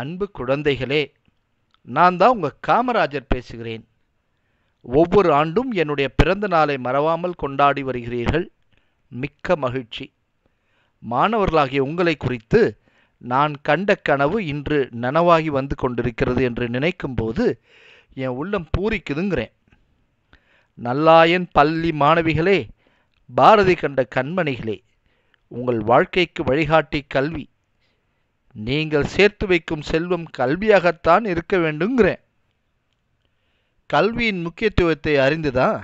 அன்பு குழந்தைகளே நான் தான் உங்கள் காமராஜர் பேசுகிறேன் ஒவ்வொரு ஆண்டும் என்னுடைய பிறந்த நாளை மறவாமல் கொண்டாடி வருகிறீர்கள் மிக்க மகிழ்ச்சி மாணவர்களாகிய உங்களை குறித்து நான் கண்ட கனவு இன்று நனவாகி வந்து கொண்டிருக்கிறது என்று நினைக்கும்போது என் உள்ளம் பூரிக்குதுங்கிறேன் நல்லாயன் பள்ளி மாணவிகளே பாரதி கண்ட கண்மணிகளே உங்கள் வாழ்க்கைக்கு வழிகாட்டி கல்வி நீங்கள் சேர்த்து வைக்கும் செல்வம் கல்வியாகத்தான் இருக்க வேண்டுங்கிறேன் கல்வியின் முக்கியத்துவத்தை அறிந்துதான்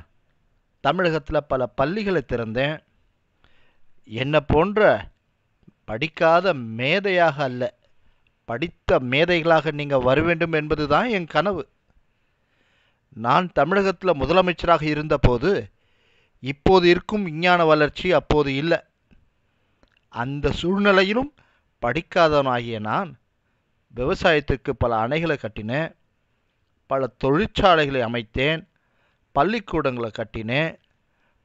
தமிழகத்தில் பல பள்ளிகளை திறந்தேன் என்னை போன்ற படிக்காத மேதையாக அல்ல படித்த மேதைகளாக நீங்கள் வர வேண்டும் என்பது தான் என் கனவு நான் தமிழகத்தில் முதலமைச்சராக இருந்தபோது இப்போது இருக்கும் விஞ்ஞான வளர்ச்சி அப்போது இல்லை அந்த சூழ்நிலையிலும் படிக்காதவனாகிய நான் விவசாயத்திற்கு பல அணைகளை கட்டினேன் பல தொழிற்சாலைகளை அமைத்தேன் பள்ளிக்கூடங்களை கட்டினேன்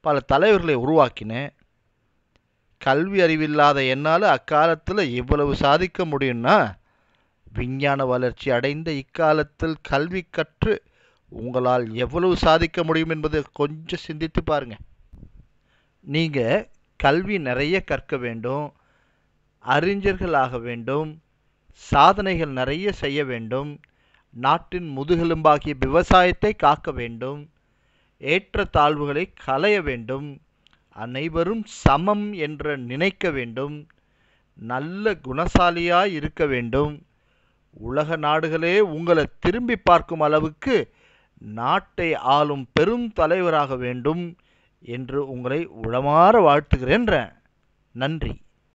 பல தலைவர்களை உருவாக்கினேன் கல்வி அறிவில்லாத என்னால் அக்காலத்தில் இவ்வளவு சாதிக்க முடியும்னா விஞ்ஞான வளர்ச்சி அடைந்த இக்காலத்தில் கல்வி கற்று உங்களால் எவ்வளவு சாதிக்க முடியும் என்பதை கொஞ்சம் சிந்தித்து பாருங்கள் நீங்கள் கல்வி நிறைய கற்க வேண்டும் அறிஞர்களாக வேண்டும் சாதனைகள் நிறைய செய்ய வேண்டும் நாட்டின் முதுகெலும்பாகிய விவசாயத்தை காக்க வேண்டும் ஏற்ற தாழ்வுகளை களைய வேண்டும் அனைவரும் சமம் என்று நினைக்க வேண்டும் நல்ல குணசாலியாய் இருக்க வேண்டும் உலக நாடுகளே உங்களை திரும்பி பார்க்கும் அளவுக்கு நாட்டை ஆளும் பெரும் தலைவராக வேண்டும் என்று உங்களை உளமாற வாழ்த்துகிறேன் நன்றி